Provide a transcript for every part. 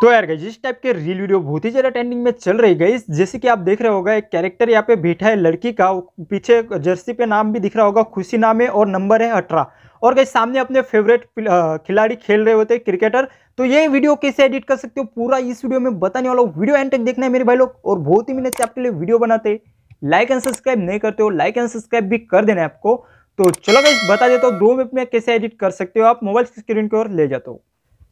तो यार गई इस टाइप के रील वीडियो बहुत ही ज़्यादा ट्रेंडिंग में चल रही गई जैसे कि आप देख रहे होगा एक कैरेक्टर यहाँ पे बैठा है लड़की का पीछे जर्सी पे नाम भी दिख रहा होगा खुशी नाम है और नंबर है अठारह और गई सामने अपने फेवरेट खिलाड़ी खेल रहे होते क्रिकेटर तो ये वीडियो कैसे एडिट कर सकते हो पूरा इस वीडियो में बताने वाला हूँ वीडियो एंड तक देखना है मेरे भाई लोग और बहुत ही मेहनत से आपके लिए वीडियो बनाते लाइक एंड सब्सक्राइब नहीं करते हो लाइक एंड सब्सक्राइब भी कर देना है आपको तो चलो गई बता देता हूँ दो मिनट में कैसे एडिट कर सकते हो आप मोबाइल स्क्रीन की ओर ले जाते हो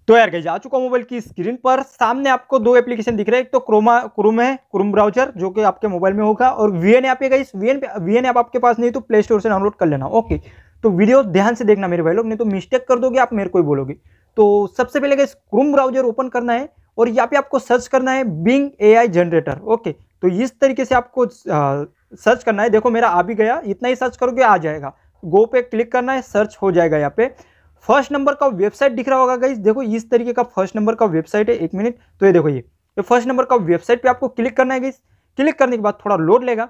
तो यार गई आ चुका मोबाइल की स्क्रीन पर सामने आपको दो एप्लीकेशन दिख रहे हैं एक तो क्रोमा क्रोम है क्रोम ब्राउजर जो कि आपके मोबाइल में होगा और वीएन ऐप है गई वीएन वीएन ऐप आपके पास नहीं तो प्ले स्टोर से डाउनलोड कर लेना ओके तो वीडियो ध्यान से देखना मेरे भाई लोग नहीं तो मिस्टेक कर दोगे आप मेरे को ही बोलोगे तो सबसे पहले गई क्रोम ब्राउजर ओपन करना है और यहाँ पे आपको सर्च करना है बिंग ए जनरेटर ओके तो इस तरीके से आपको सर्च करना है देखो मेरा आ भी गया इतना ही सर्च करोगे आ जाएगा गो पे क्लिक करना है सर्च हो जाएगा यहाँ पे फर्स्ट नंबर का वेबसाइट दिख रहा होगा गाइज देखो इस तरीके का फर्स्ट नंबर का वेबसाइट है एक मिनट तो ये देखो ये ये फर्स्ट नंबर का वेबसाइट पे आपको क्लिक करना है गाइज क्लिक करने के बाद थोड़ा लोड लेगा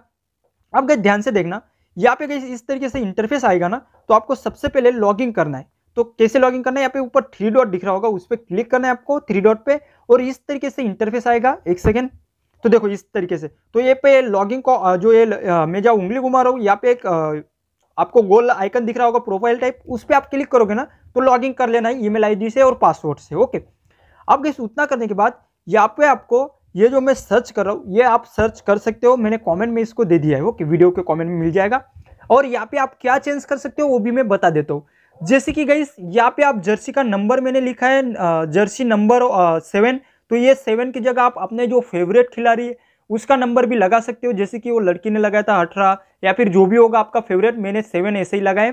आप गए ध्यान से देखना यहाँ पे गई इस तरीके से इंटरफेस आएगा ना तो आपको सबसे पहले लॉगिंग करना है तो कैसे लॉगिंग करना है यहाँ पे ऊपर थ्री डॉट दिख रहा होगा उस पर क्लिक करना है आपको थ्री डॉट पे और इस तरीके से इंटरफेस आएगा एक सेकेंड तो देखो इस तरीके से तो ये पे लॉगिंग को जो ये मैं जहाँ उंगली घुमा रहा हूँ यहाँ पे एक आपको गोल आइकन दिख रहा होगा प्रोफाइल टाइप उस पर आप क्लिक करोगे ना तो लॉगिंग कर लेना है ई मेल से और पासवर्ड से ओके अब गैस उतना करने के बाद यहाँ पे आपको ये जो मैं सर्च कर रहा हूँ ये आप सर्च कर सकते हो मैंने कमेंट में इसको दे दिया है ओके वीडियो के कमेंट में मिल जाएगा और यहाँ पे आप क्या चेंज कर सकते हो वो भी मैं बता देता हूँ जैसे कि गई यहाँ पे आप जर्सी का नंबर मैंने लिखा है जर्सी नंबर सेवन तो ये सेवन की जगह आप अपने जो फेवरेट खिलाड़ी है उसका नंबर भी लगा सकते हो जैसे कि वो लड़की ने लगाया था अठारह या फिर जो भी होगा आपका फेवरेट मैंने सेवन ऐसे ही लगाए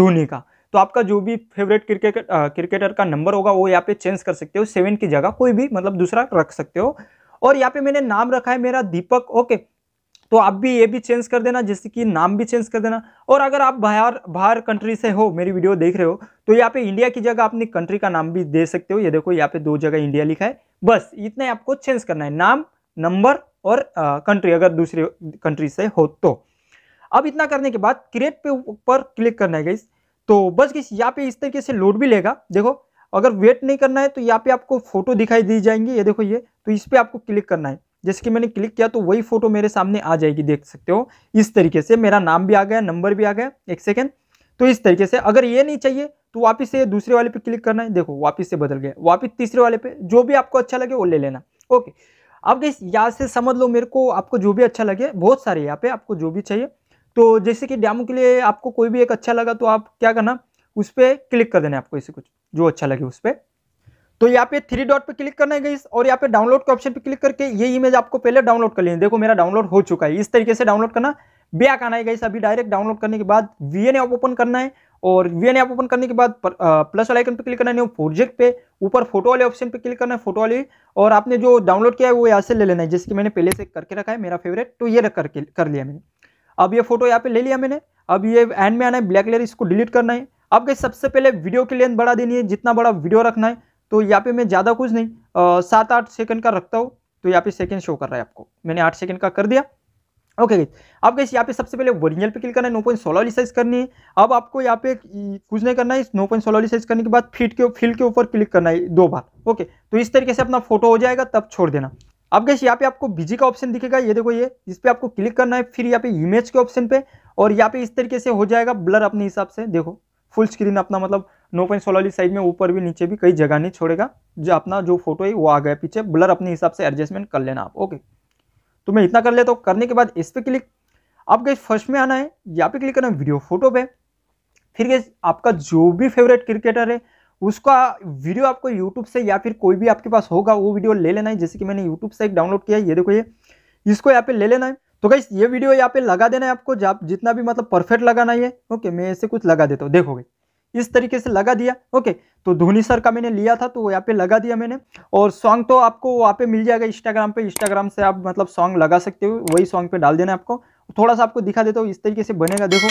धोनी का तो आपका जो भी फेवरेट क्रिकेट क्रिकेटर का नंबर होगा वो यहाँ पे चेंज कर सकते हो सेवन की जगह कोई भी मतलब दूसरा रख सकते हो और यहाँ पे मैंने नाम रखा है मेरा दीपक ओके तो आप भी ये भी चेंज कर देना जैसे कि नाम भी चेंज कर देना और अगर आप बाहर बाहर कंट्री से हो मेरी वीडियो देख रहे हो तो यहाँ पे इंडिया की जगह अपनी कंट्री का नाम भी दे सकते हो ये देखो यहाँ पे दो जगह इंडिया लिखा है बस ही आपको चेंज करना है नाम नंबर और कंट्री अगर दूसरी कंट्री से हो तो अब इतना करने के बाद क्रिएट पे ऊपर क्लिक करना है गाइस तो बस किस यहाँ पे इस तरीके से लोड भी लेगा देखो अगर वेट नहीं करना है तो यहाँ पे आपको फोटो दिखाई दी जाएंगी ये देखो ये तो इस पर आपको क्लिक करना है जैसे कि मैंने क्लिक किया तो वही फोटो मेरे सामने आ जाएगी देख सकते हो इस तरीके से मेरा नाम भी आ गया नंबर भी आ गया एक सेकेंड तो इस तरीके से अगर ये नहीं चाहिए तो वापिस से दूसरे वाले पे क्लिक करना है देखो वापिस से बदल गया वापिस तीसरे वाले पे जो भी आपको अच्छा लगे वो ले लेना ओके अब गई यहाँ से समझ लो मेरे को आपको जो भी अच्छा लगे बहुत सारे यहाँ पे आपको जो भी चाहिए तो जैसे कि डेमो के लिए आपको कोई भी एक अच्छा लगा तो आप क्या करना उस पर क्लिक कर देना आपको ऐसे कुछ जो अच्छा लगे उस पर तो यहाँ पे थ्री डॉट पे क्लिक करना है गई और यहाँ पे डाउनलोड के ऑप्शन पे क्लिक करके ये इमेज आपको पहले डाउनलोड कर लेना देखो मेरा डाउनलोड हो चुका है इस तरीके से डाउनलोड करना बैक आना है गई अभी डायरेक्ट डाउनलोड करने के बाद वी एन ऐप ओपन करना है और वी एन ऐप ओपन करने के बाद प्लस वाले आइकन पे क्लिक करना है प्रोजेक्ट पे ऊपर फोटो वाले ऑप्शन पे क्लिक करना है फोटो वाले और आपने जो डाउनलोड किया है वो यहाँ से ले लेना है जिसकी मैंने पहले से करके रखा है मेरा फेवरेट तो ये कर लिया मैंने अब ये फोटो यहाँ पे ले लिया मैंने अब ये एंड में आना है ब्लैक लेयर इसको डिलीट करना है अब गई सबसे पहले वीडियो की लेंथ बढ़ा देनी है जितना बड़ा वीडियो रखना है तो यहाँ पे मैं ज़्यादा कुछ नहीं सात आठ सेकंड का रखता हूँ तो यहाँ पे सेकंड शो कर रहा है आपको मैंने आठ सेकंड का कर दिया ओके गई अब गई यहाँ पे सबसे पहले ओरिजिनल पे क्लिक करना है नो पॉइंट सोलह वाली साइज करनी है अब आपको यहाँ पे कुछ नहीं करना है नो पॉइंट सोलह वाली साइज करने के बाद फिट के फिल के ऊपर क्लिक करना है दो बार ओके तो इस तरीके से अपना फोटो हो जाएगा तब छोड़ देना अब गैस यहाँ पे आपको बिजी का ऑप्शन दिखेगा ये देखो ये इस पर आपको क्लिक करना है फिर यहाँ पे इमेज के ऑप्शन पे और यहाँ पे इस तरीके से हो जाएगा ब्लर अपने हिसाब से देखो फुल स्क्रीन अपना मतलब नो पॉइंट सोलह वाली साइड में ऊपर भी नीचे भी कई जगह नहीं छोड़ेगा जो अपना जो फोटो है वो आ गया पीछे ब्लर अपने हिसाब से एडजस्टमेंट कर लेना आप ओके तो मैं इतना कर लेता हूँ करने के बाद इस पर क्लिक आप गैस फर्स्ट में आना है यहाँ पे क्लिक करना है वीडियो फोटो पे फिर गैस आपका जो भी फेवरेट क्रिकेटर है उसका वीडियो आपको यूट्यूब से या फिर कोई भी आपके पास होगा वो वीडियो ले लेना है जैसे कि मैंने यूट्यूब से एक डाउनलोड किया ये देखो ये इसको यहाँ पे ले लेना है तो गाइस ये वीडियो यहाँ पे लगा देना है आपको जब जितना भी मतलब परफेक्ट लगाना है ओके मैं ऐसे कुछ लगा देता हूँ देखोगे इस तरीके से लगा दिया ओके तो धोनी सर का मैंने लिया था तो यहाँ पे लगा दिया मैंने और सॉन्ग तो आपको वहाँ पे मिल जाएगा इंस्टाग्राम पे इंस्टाग्राम से आप मतलब सॉन्ग लगा सकते हो वही सॉन्ग पे डाल देना आपको थोड़ा सा आपको दिखा देता हूँ इस तरीके से बनेगा देखो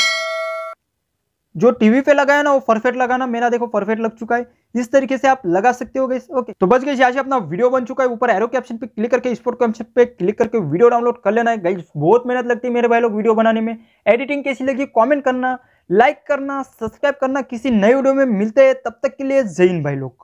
जो टीवी पे लगाया ना वो परफेक्ट लगाना मेरा देखो परफेक्ट लग चुका है इस तरीके से आप लगा सकते हो गई ओके तो बस गए यहाँ से अपना वीडियो बन चुका है ऊपर एरो के ऑप्शन पे क्लिक करके स्पोर्ट के ऑप्शन पे क्लिक करके वीडियो डाउनलोड कर लेना है गाइस बहुत मेहनत लगती है मेरे भाई लोग वीडियो बनाने में एडिटिंग कैसी लगी कॉमेंट करना लाइक करना सब्सक्राइब करना किसी नए वीडियो में मिलते हैं तब तक के लिए जैन भाई लोग